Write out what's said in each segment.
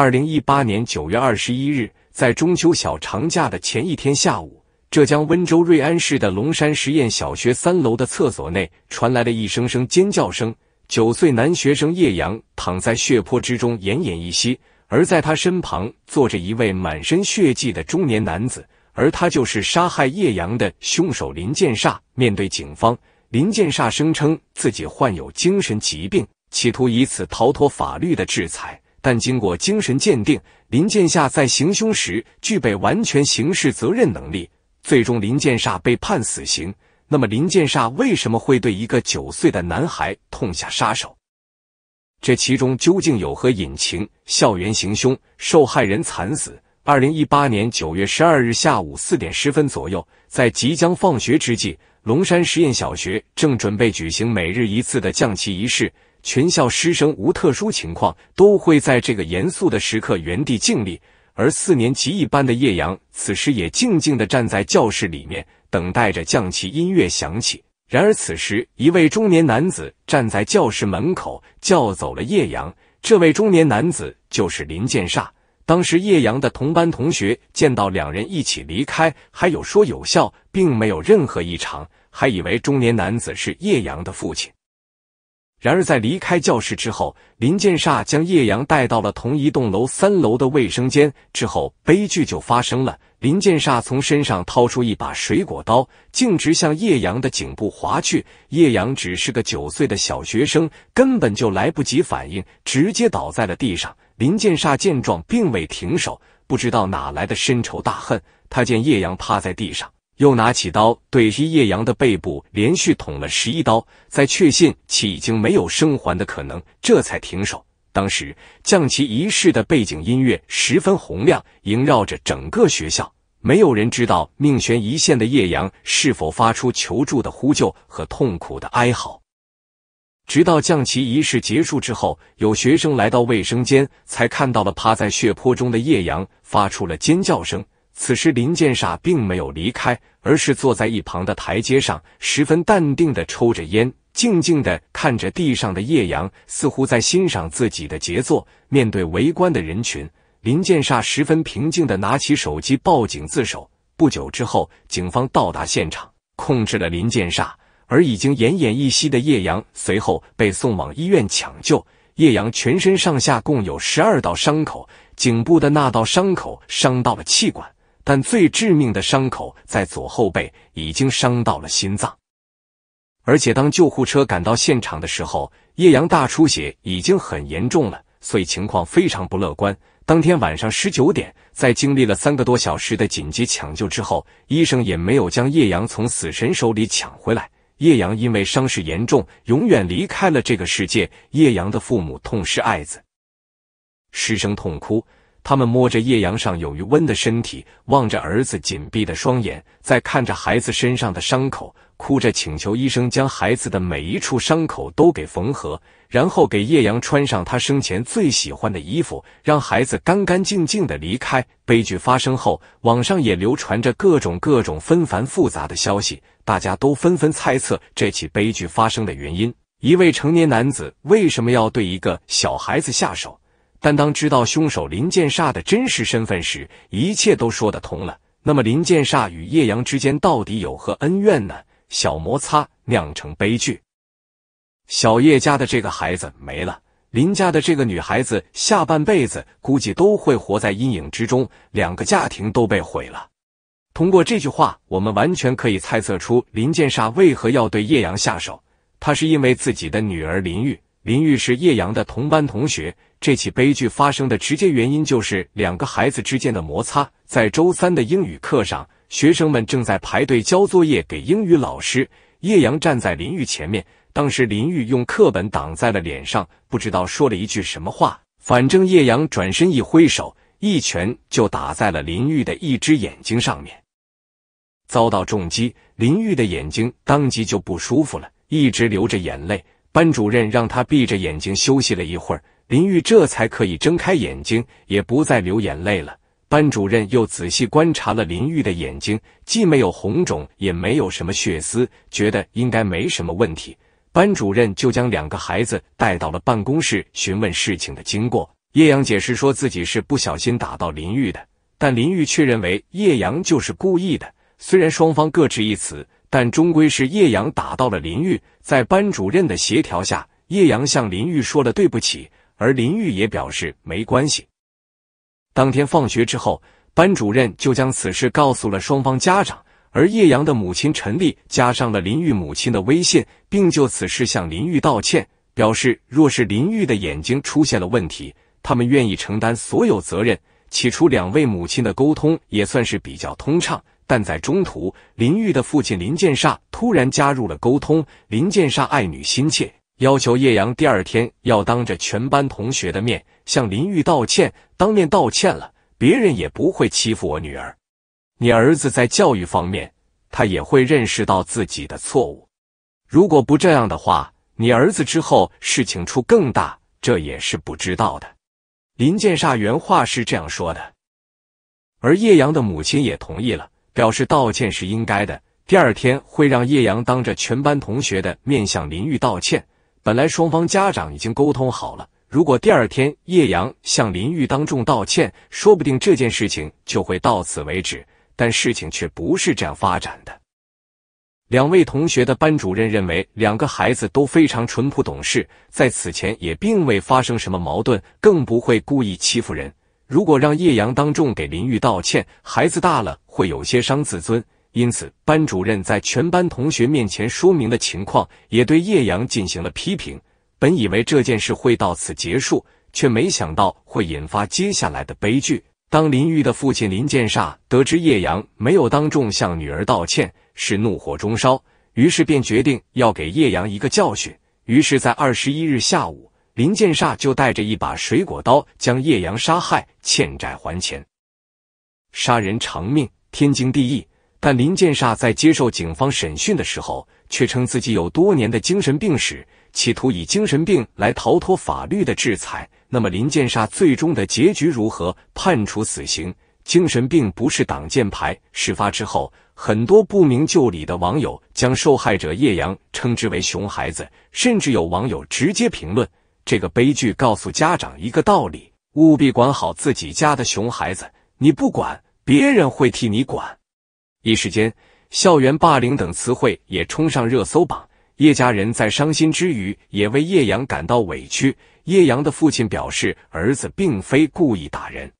二零一八年九月二十一日，在中秋小长假的前一天下午，浙江温州瑞安市的龙山实验小学三楼的厕所内传来了一声声尖叫声。九岁男学生叶阳躺在血泊之中，奄奄一息。而在他身旁坐着一位满身血迹的中年男子，而他就是杀害叶阳的凶手林建煞。面对警方，林建煞声称自己患有精神疾病，企图以此逃脱法律的制裁。但经过精神鉴定，林建夏在行凶时具备完全刑事责任能力。最终，林建煞被判死刑。那么，林建煞为什么会对一个九岁的男孩痛下杀手？这其中究竟有何隐情？校园行凶，受害人惨死。二零一八年九月十二日下午四点十分左右，在即将放学之际，龙山实验小学正准备举行每日一次的降旗仪式。全校师生无特殊情况都会在这个严肃的时刻原地静立，而四年级一班的叶阳此时也静静的站在教室里面，等待着降旗音乐响起。然而此时，一位中年男子站在教室门口叫走了叶阳。这位中年男子就是林建煞。当时叶阳的同班同学见到两人一起离开，还有说有笑，并没有任何异常，还以为中年男子是叶阳的父亲。然而，在离开教室之后，林建煞将叶阳带到了同一栋楼三楼的卫生间。之后，悲剧就发生了。林建煞从身上掏出一把水果刀，径直向叶阳的颈部划去。叶阳只是个九岁的小学生，根本就来不及反应，直接倒在了地上。林建煞见状，并未停手。不知道哪来的深仇大恨，他见叶阳趴在地上。又拿起刀对叶阳的背部连续捅了十一刀，在确信其已经没有生还的可能，这才停手。当时降旗仪式的背景音乐十分洪亮，萦绕着整个学校。没有人知道命悬一线的叶阳是否发出求助的呼救和痛苦的哀嚎。直到降旗仪式结束之后，有学生来到卫生间，才看到了趴在血泊中的叶阳，发出了尖叫声。此时，林建厦并没有离开，而是坐在一旁的台阶上，十分淡定地抽着烟，静静地看着地上的叶阳，似乎在欣赏自己的杰作。面对围观的人群，林建厦十分平静地拿起手机报警自首。不久之后，警方到达现场，控制了林建厦，而已经奄奄一息的叶阳随后被送往医院抢救。叶阳全身上下共有十二道伤口，颈部的那道伤口伤到了气管。但最致命的伤口在左后背，已经伤到了心脏。而且当救护车赶到现场的时候，叶阳大出血已经很严重了，所以情况非常不乐观。当天晚上十九点，在经历了三个多小时的紧急抢救之后，医生也没有将叶阳从死神手里抢回来。叶阳因为伤势严重，永远离开了这个世界。叶阳的父母痛失爱子，失声痛哭。他们摸着叶阳上有余温的身体，望着儿子紧闭的双眼，在看着孩子身上的伤口，哭着请求医生将孩子的每一处伤口都给缝合，然后给叶阳穿上他生前最喜欢的衣服，让孩子干干净净的离开。悲剧发生后，网上也流传着各种各种纷繁复杂的消息，大家都纷纷猜测这起悲剧发生的原因：一位成年男子为什么要对一个小孩子下手？但当知道凶手林剑煞的真实身份时，一切都说得通了。那么，林剑煞与叶阳之间到底有何恩怨呢？小摩擦酿成悲剧，小叶家的这个孩子没了，林家的这个女孩子下半辈子估计都会活在阴影之中，两个家庭都被毁了。通过这句话，我们完全可以猜测出林剑煞为何要对叶阳下手，他是因为自己的女儿林玉，林玉是叶阳的同班同学。这起悲剧发生的直接原因就是两个孩子之间的摩擦。在周三的英语课上，学生们正在排队交作业给英语老师叶阳，站在林玉前面。当时林玉用课本挡在了脸上，不知道说了一句什么话。反正叶阳转身一挥手，一拳就打在了林玉的一只眼睛上面。遭到重击，林玉的眼睛当即就不舒服了，一直流着眼泪。班主任让他闭着眼睛休息了一会儿。林玉这才可以睁开眼睛，也不再流眼泪了。班主任又仔细观察了林玉的眼睛，既没有红肿，也没有什么血丝，觉得应该没什么问题。班主任就将两个孩子带到了办公室，询问事情的经过。叶阳解释说自己是不小心打到林玉的，但林玉却认为叶阳就是故意的。虽然双方各执一词，但终归是叶阳打到了林玉。在班主任的协调下，叶阳向林玉说了对不起。而林玉也表示没关系。当天放学之后，班主任就将此事告诉了双方家长。而叶阳的母亲陈丽加上了林玉母亲的微信，并就此事向林玉道歉，表示若是林玉的眼睛出现了问题，他们愿意承担所有责任。起初，两位母亲的沟通也算是比较通畅，但在中途，林玉的父亲林建煞突然加入了沟通。林建煞爱女心切。要求叶阳第二天要当着全班同学的面向林玉道歉，当面道歉了，别人也不会欺负我女儿。你儿子在教育方面，他也会认识到自己的错误。如果不这样的话，你儿子之后事情出更大，这也是不知道的。林建煞原话是这样说的，而叶阳的母亲也同意了，表示道歉是应该的。第二天会让叶阳当着全班同学的面向林玉道歉。本来双方家长已经沟通好了，如果第二天叶阳向林玉当众道歉，说不定这件事情就会到此为止。但事情却不是这样发展的。两位同学的班主任认为，两个孩子都非常淳朴懂事，在此前也并未发生什么矛盾，更不会故意欺负人。如果让叶阳当众给林玉道歉，孩子大了会有些伤自尊。因此，班主任在全班同学面前说明了情况，也对叶阳进行了批评。本以为这件事会到此结束，却没想到会引发接下来的悲剧。当林玉的父亲林建煞得知叶阳没有当众向女儿道歉，是怒火中烧，于是便决定要给叶阳一个教训。于是，在二十一日下午，林建煞就带着一把水果刀将叶阳杀害，欠债还钱，杀人偿命，天经地义。但林建煞在接受警方审讯的时候，却称自己有多年的精神病史，企图以精神病来逃脱法律的制裁。那么，林建煞最终的结局如何？判处死刑，精神病不是挡箭牌。事发之后，很多不明就里的网友将受害者叶阳称之为“熊孩子”，甚至有网友直接评论：“这个悲剧告诉家长一个道理，务必管好自己家的熊孩子，你不管，别人会替你管。”一时间，校园霸凌等词汇也冲上热搜榜。叶家人在伤心之余，也为叶阳感到委屈。叶阳的父亲表示，儿子并非故意打人，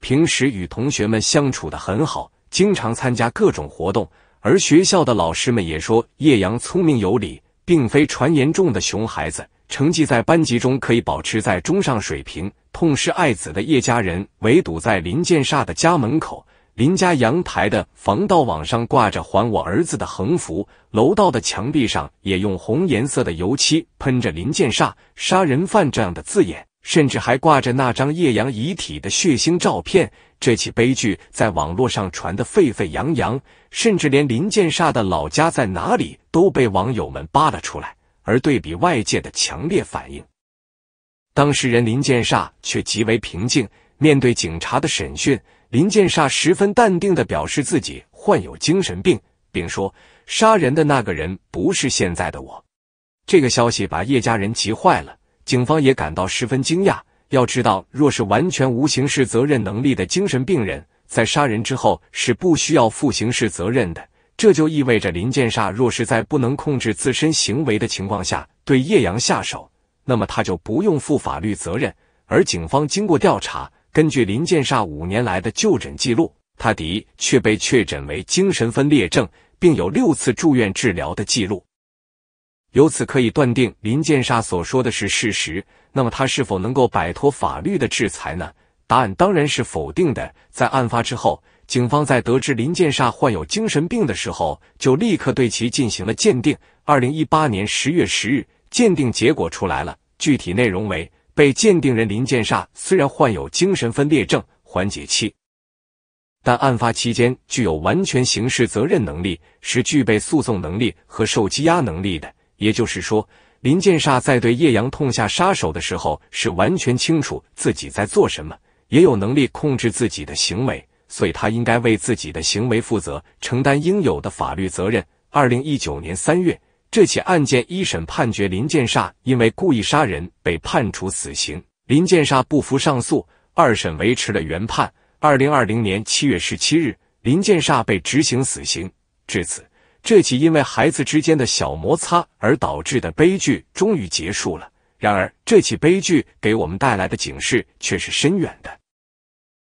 平时与同学们相处的很好，经常参加各种活动。而学校的老师们也说，叶阳聪明有理，并非传言中的熊孩子，成绩在班级中可以保持在中上水平。痛失爱子的叶家人围堵在林建煞的家门口。林家阳台的防盗网上挂着“还我儿子”的横幅，楼道的墙壁上也用红颜色的油漆喷着“林建煞杀人犯”这样的字眼，甚至还挂着那张叶阳遗体的血腥照片。这起悲剧在网络上传得沸沸扬扬，甚至连林建煞的老家在哪里都被网友们扒了出来。而对比外界的强烈反应，当事人林建煞却极为平静，面对警察的审讯。林建煞十分淡定的表示自己患有精神病，并说杀人的那个人不是现在的我。这个消息把叶家人急坏了，警方也感到十分惊讶。要知道，若是完全无刑事责任能力的精神病人在杀人之后是不需要负刑事责任的，这就意味着林建煞若是在不能控制自身行为的情况下对叶阳下手，那么他就不用负法律责任。而警方经过调查。根据林建煞五年来的就诊记录，他的却被确诊为精神分裂症，并有六次住院治疗的记录。由此可以断定，林建煞所说的是事实。那么他是否能够摆脱法律的制裁呢？答案当然是否定的。在案发之后，警方在得知林建煞患有精神病的时候，就立刻对其进行了鉴定。二零一八年十月十日，鉴定结果出来了，具体内容为。被鉴定人林建煞虽然患有精神分裂症缓解期，但案发期间具有完全刑事责任能力，是具备诉讼能力和受羁押能力的。也就是说，林建煞在对叶阳痛下杀手的时候，是完全清楚自己在做什么，也有能力控制自己的行为，所以他应该为自己的行为负责，承担应有的法律责任。二零一九年三月。这起案件一审判决林建煞因为故意杀人被判处死刑，林建煞不服上诉，二审维持了原判。二零二零年七月十七日，林建煞被执行死刑。至此，这起因为孩子之间的小摩擦而导致的悲剧终于结束了。然而，这起悲剧给我们带来的警示却是深远的。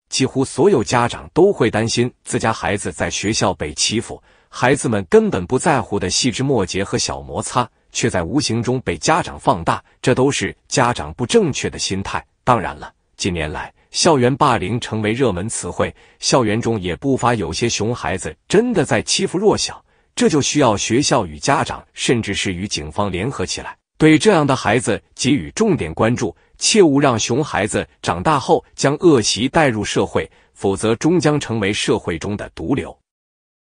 几乎所有家长都会担心自家孩子在学校被欺负。孩子们根本不在乎的细枝末节和小摩擦，却在无形中被家长放大，这都是家长不正确的心态。当然了，近年来校园霸凌成为热门词汇，校园中也不乏有些熊孩子真的在欺负弱小，这就需要学校与家长，甚至是与警方联合起来，对这样的孩子给予重点关注，切勿让熊孩子长大后将恶习带入社会，否则终将成为社会中的毒瘤。